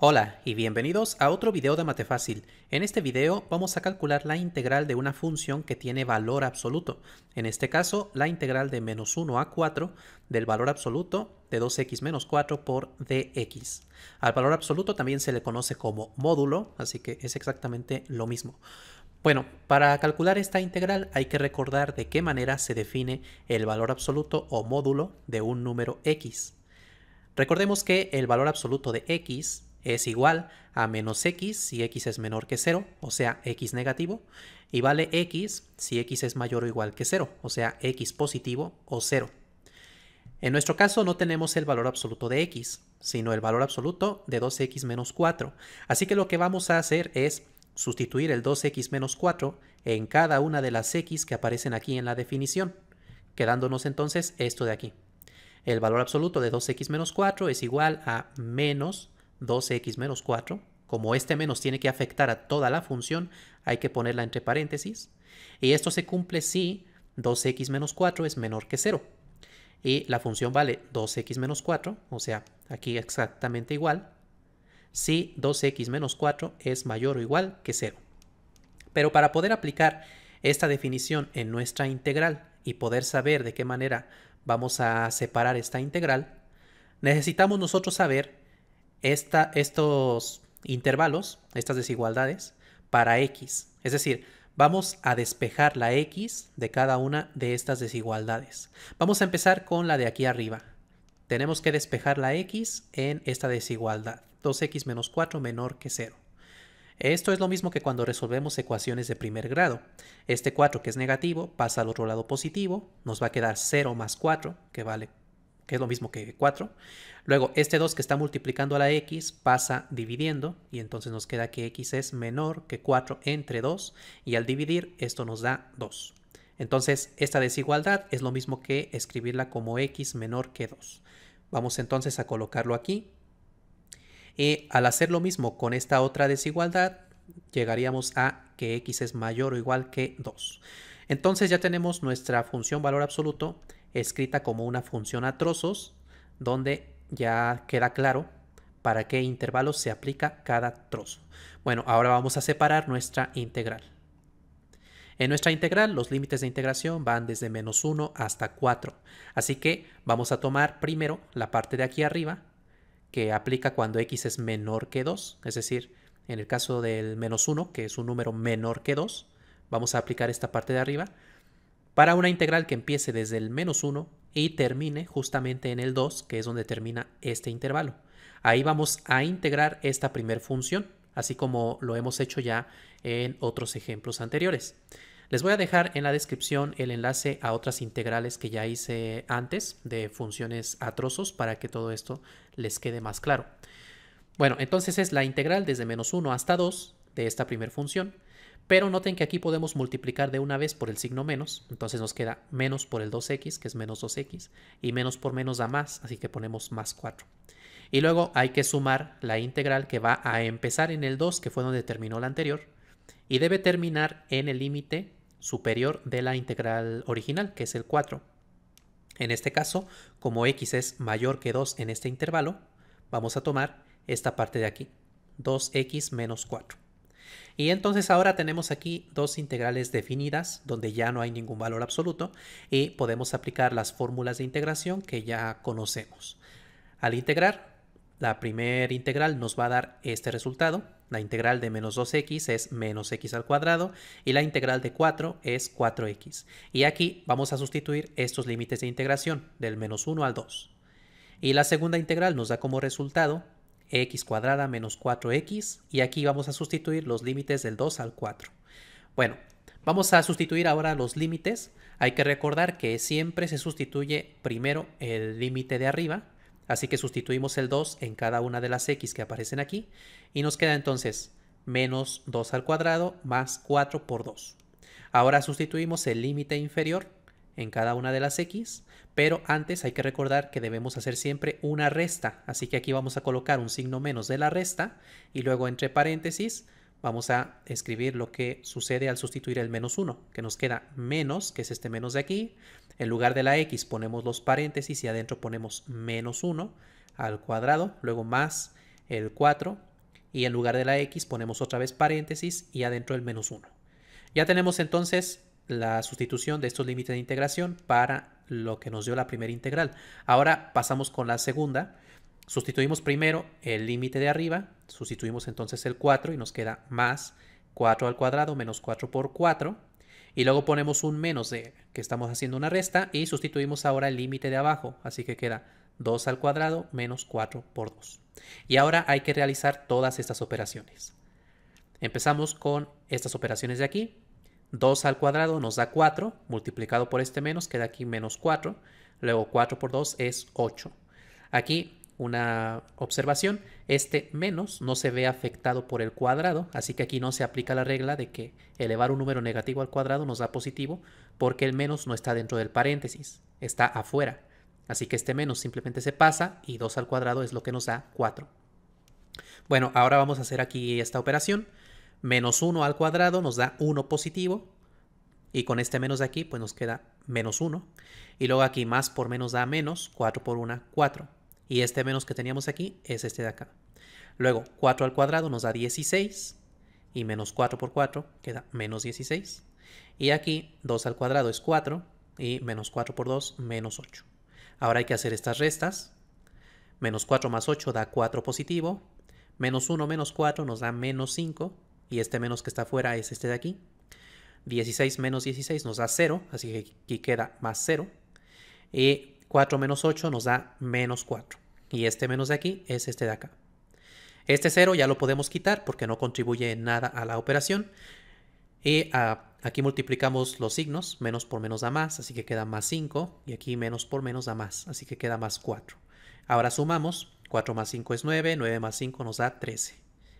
Hola y bienvenidos a otro video de Matefácil. En este video vamos a calcular la integral de una función que tiene valor absoluto. En este caso, la integral de menos 1 a 4 del valor absoluto de 2x menos 4 por dx. Al valor absoluto también se le conoce como módulo, así que es exactamente lo mismo. Bueno, para calcular esta integral hay que recordar de qué manera se define el valor absoluto o módulo de un número x. Recordemos que el valor absoluto de x es igual a menos x si x es menor que 0, o sea, x negativo, y vale x si x es mayor o igual que 0, o sea, x positivo o 0. En nuestro caso no tenemos el valor absoluto de x, sino el valor absoluto de 2x menos 4. Así que lo que vamos a hacer es sustituir el 2x menos 4 en cada una de las x que aparecen aquí en la definición, quedándonos entonces esto de aquí. El valor absoluto de 2x menos 4 es igual a menos 2x menos 4, como este menos tiene que afectar a toda la función, hay que ponerla entre paréntesis. Y esto se cumple si 2x menos 4 es menor que 0. Y la función vale 2x menos 4, o sea, aquí exactamente igual, si 2x menos 4 es mayor o igual que 0. Pero para poder aplicar esta definición en nuestra integral y poder saber de qué manera vamos a separar esta integral, necesitamos nosotros saber estos intervalos, estas desigualdades, para x. Es decir, vamos a despejar la x de cada una de estas desigualdades. Vamos a empezar con la de aquí arriba. Tenemos que despejar la x en esta desigualdad. 2x menos 4 menor que 0. Esto es lo mismo que cuando resolvemos ecuaciones de primer grado. Este 4 que es negativo pasa al otro lado positivo, nos va a quedar 0 más 4, que vale que es lo mismo que 4. Luego, este 2 que está multiplicando a la x pasa dividiendo, y entonces nos queda que x es menor que 4 entre 2, y al dividir esto nos da 2. Entonces, esta desigualdad es lo mismo que escribirla como x menor que 2. Vamos entonces a colocarlo aquí. Y al hacer lo mismo con esta otra desigualdad, llegaríamos a que x es mayor o igual que 2. Entonces ya tenemos nuestra función valor absoluto escrita como una función a trozos, donde ya queda claro para qué intervalo se aplica cada trozo. Bueno, ahora vamos a separar nuestra integral. En nuestra integral, los límites de integración van desde menos 1 hasta 4. Así que vamos a tomar primero la parte de aquí arriba, que aplica cuando x es menor que 2. Es decir, en el caso del menos 1, que es un número menor que 2, Vamos a aplicar esta parte de arriba para una integral que empiece desde el menos 1 y termine justamente en el 2, que es donde termina este intervalo. Ahí vamos a integrar esta primer función, así como lo hemos hecho ya en otros ejemplos anteriores. Les voy a dejar en la descripción el enlace a otras integrales que ya hice antes de funciones a trozos para que todo esto les quede más claro. Bueno, entonces es la integral desde menos 1 hasta 2 de esta primera función pero noten que aquí podemos multiplicar de una vez por el signo menos, entonces nos queda menos por el 2x, que es menos 2x, y menos por menos da más, así que ponemos más 4. Y luego hay que sumar la integral que va a empezar en el 2, que fue donde terminó la anterior, y debe terminar en el límite superior de la integral original, que es el 4. En este caso, como x es mayor que 2 en este intervalo, vamos a tomar esta parte de aquí, 2x menos 4. Y entonces ahora tenemos aquí dos integrales definidas donde ya no hay ningún valor absoluto y podemos aplicar las fórmulas de integración que ya conocemos. Al integrar, la primera integral nos va a dar este resultado. La integral de menos 2x es menos x al cuadrado y la integral de 4 es 4x. Y aquí vamos a sustituir estos límites de integración del menos 1 al 2. Y la segunda integral nos da como resultado x cuadrada menos 4x y aquí vamos a sustituir los límites del 2 al 4. Bueno, vamos a sustituir ahora los límites. Hay que recordar que siempre se sustituye primero el límite de arriba, así que sustituimos el 2 en cada una de las x que aparecen aquí y nos queda entonces menos 2 al cuadrado más 4 por 2. Ahora sustituimos el límite inferior en cada una de las X, pero antes hay que recordar que debemos hacer siempre una resta, así que aquí vamos a colocar un signo menos de la resta y luego entre paréntesis vamos a escribir lo que sucede al sustituir el menos 1, que nos queda menos, que es este menos de aquí, en lugar de la X ponemos los paréntesis y adentro ponemos menos 1 al cuadrado, luego más el 4 y en lugar de la X ponemos otra vez paréntesis y adentro el menos 1. Ya tenemos entonces la sustitución de estos límites de integración para lo que nos dio la primera integral. Ahora pasamos con la segunda. Sustituimos primero el límite de arriba, sustituimos entonces el 4 y nos queda más 4 al cuadrado menos 4 por 4. Y luego ponemos un menos de que estamos haciendo una resta y sustituimos ahora el límite de abajo. Así que queda 2 al cuadrado menos 4 por 2. Y ahora hay que realizar todas estas operaciones. Empezamos con estas operaciones de aquí. 2 al cuadrado nos da 4, multiplicado por este menos queda aquí menos 4, luego 4 por 2 es 8. Aquí una observación, este menos no se ve afectado por el cuadrado, así que aquí no se aplica la regla de que elevar un número negativo al cuadrado nos da positivo, porque el menos no está dentro del paréntesis, está afuera. Así que este menos simplemente se pasa y 2 al cuadrado es lo que nos da 4. Bueno, ahora vamos a hacer aquí esta operación menos 1 al cuadrado nos da 1 positivo. Y con este menos de aquí, pues nos queda menos 1. Y luego aquí más por menos da menos, 4 por 1, 4. Y este menos que teníamos aquí es este de acá. Luego 4 al cuadrado nos da 16. Y menos 4 por 4 queda menos 16. Y aquí 2 al cuadrado es 4. Y menos 4 por 2, menos 8. Ahora hay que hacer estas restas. Menos 4 más 8 da 4 positivo. Menos 1 menos 4 nos da menos 5 y este menos que está afuera es este de aquí. 16 menos 16 nos da 0, así que aquí queda más 0. Y 4 menos 8 nos da menos 4. Y este menos de aquí es este de acá. Este 0 ya lo podemos quitar porque no contribuye nada a la operación. Y ah, aquí multiplicamos los signos, menos por menos da más, así que queda más 5. Y aquí menos por menos da más, así que queda más 4. Ahora sumamos, 4 más 5 es 9, 9 más 5 nos da 13.